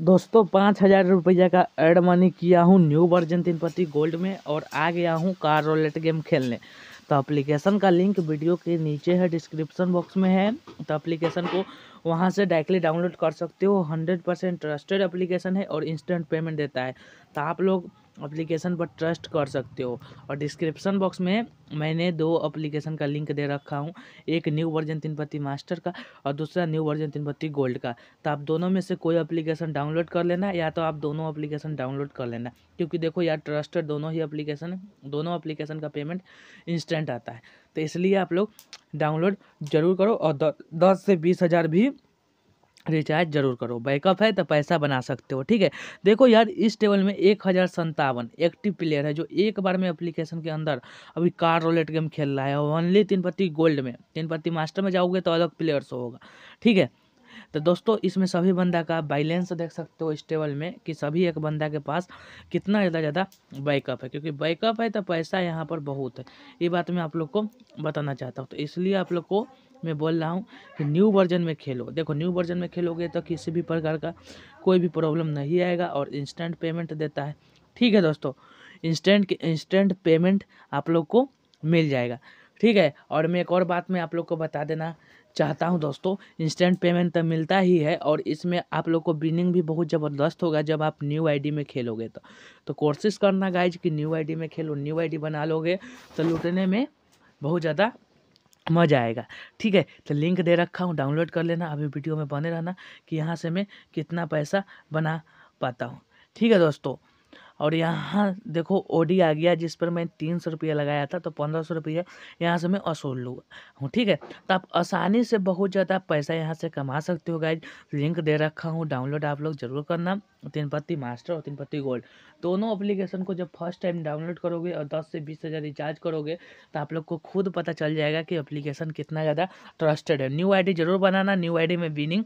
दोस्तों पाँच हज़ार रुपया का एड मनी किया हूँ न्यू वर्जन तिनपति गोल्ड में और आ गया हूँ कार रोलेट गेम खेलने तो एप्लीकेशन का लिंक वीडियो के नीचे है डिस्क्रिप्शन बॉक्स में है तो एप्लीकेशन को वहाँ से डायरेक्टली डाउनलोड कर सकते हो हंड्रेड परसेंट ट्रस्टेड एप्लीकेशन है और इंस्टेंट पेमेंट देता है तो आप लोग अप्लीकेशन पर ट्रस्ट कर सकते हो और डिस्क्रिप्शन बॉक्स में मैंने दो अप्लीकेशन का लिंक दे रखा हूँ एक न्यू वर्जन तीन पत्ती मास्टर का और दूसरा न्यू वर्जन तीन पत्ती गोल्ड का तो आप दोनों में से कोई अप्लीकेशन डाउनलोड कर लेना या तो आप दोनों अप्लीकेशन डाउनलोड कर लेना क्योंकि देखो यार ट्रस्टेड दोनों ही अप्लीकेशन दोनों अप्लीकेशन का पेमेंट इंस्टेंट आता है तो इसलिए आप लोग डाउनलोड जरूर करो और दस से बीस हज़ार भी रिचार्ज जरूर करो बैकअप है तो पैसा बना सकते हो ठीक है देखो यार इस टेबल में एक हज़ार संतावन एक्टिव प्लेयर है जो एक बार में एप्लीकेशन के अंदर अभी कार रोलेट गेम खेल रहा है ओनली तीन पत्ती गोल्ड में तीन पत्ती मास्टर में जाओगे तो अलग प्लेयर्स होगा ठीक है तो दोस्तों इसमें सभी बंदा का बैलेंस देख सकते हो इस टेबल में कि सभी एक बंदा के पास कितना ज़्यादा ज़्यादा बैकअप है क्योंकि बैकअप है तो पैसा यहाँ पर बहुत है ये बात मैं आप लोग को बताना चाहता हूँ तो इसलिए आप लोग को मैं बोल रहा हूँ कि न्यू वर्जन में खेलो देखो न्यू वर्जन में खेलोगे तो किसी भी प्रकार का कोई भी प्रॉब्लम नहीं आएगा और इंस्टेंट पेमेंट देता है ठीक है दोस्तों इंस्टेंट इंस्टेंट पेमेंट आप लोग को मिल जाएगा ठीक है और मैं एक और बात मैं आप लोग को बता देना चाहता हूं दोस्तों इंस्टेंट पेमेंट तो मिलता ही है और इसमें आप लोग को विनिंग भी बहुत ज़बरदस्त होगा जब आप न्यू आईडी में खेलोगे तो तो कोशिश करना गाइज कि न्यू आईडी में खेलो न्यू आईडी बना लोगे तो लूटने में बहुत ज़्यादा मज़ा आएगा ठीक है तो लिंक दे रखा हूँ डाउनलोड कर लेना अभी वीडियो में बने रहना कि यहाँ से मैं कितना पैसा बना पाता हूँ ठीक है दोस्तों और यहाँ देखो ओडी आ गया जिस पर मैं तीन सौ रुपया लगाया था तो पंद्रह सौ रुपया यहाँ से मैं असूल लूँगा हूँ ठीक है तो आप आसानी से बहुत ज़्यादा पैसा यहाँ से कमा सकते हो गाइज लिंक दे रखा हूँ डाउनलोड आप लोग जरूर करना तीन पत्ती मास्टर और तीन पत्ती गोल्ड दोनों अप्लीकेशन को जब फर्स्ट टाइम डाउनलोड करोगे और दस से बीस हज़ार रिचार्ज करोगे तो आप लोग को खुद पता चल जाएगा कि अप्लीकेशन कितना ज़्यादा ट्रस्टेड है न्यू आई जरूर बनाना न्यू आई में विनिंग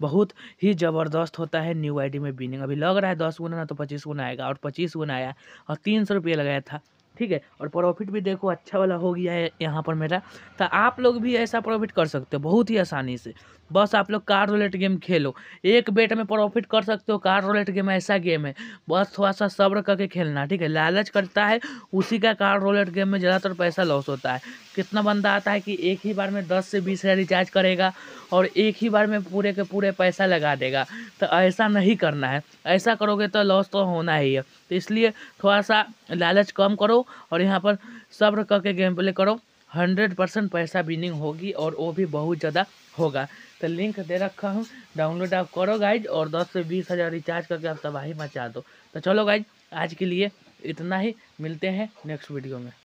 बहुत ही ज़बरदस्त होता है न्यू आई में विनिंग अभी लग रहा है दस गुना ना तो पच्चीस गुना आएगा और पच्चीस बनाया और तीन सौ रुपये लगाया था ठीक है और प्रॉफिट भी देखो अच्छा वाला हो गया है यहाँ पर मेरा तो आप लोग भी ऐसा प्रॉफिट कर सकते हो बहुत ही आसानी से बस आप लोग कार रोलेट गेम खेलो एक बेट में प्रॉफिट कर सकते हो कार रोलेट गेम ऐसा गेम है बस थोड़ा सा सब्र करके खेलना ठीक है लालच करता है उसी का कार रोलेट गेम में ज़्यादातर पैसा लॉस होता है कितना बंदा आता है कि एक ही बार में दस से बीस हज़ार रिचार्ज करेगा और एक ही बार में पूरे के पूरे पैसा लगा देगा तो ऐसा नहीं करना है ऐसा करोगे तो लॉस तो होना ही है तो इसलिए थोड़ा सा लालच कम करो और यहाँ पर सब्र करके गेम प्ले करो हंड्रेड परसेंट पैसा विनिंग होगी और वो भी बहुत ज़्यादा होगा तो लिंक दे रखा हूँ डाउनलोड आप करो गाइज और दस से बीस हज़ार रिचार्ज करके आप तबाही मचा दो तो चलो गाइज आज के लिए इतना ही मिलते हैं नेक्स्ट वीडियो में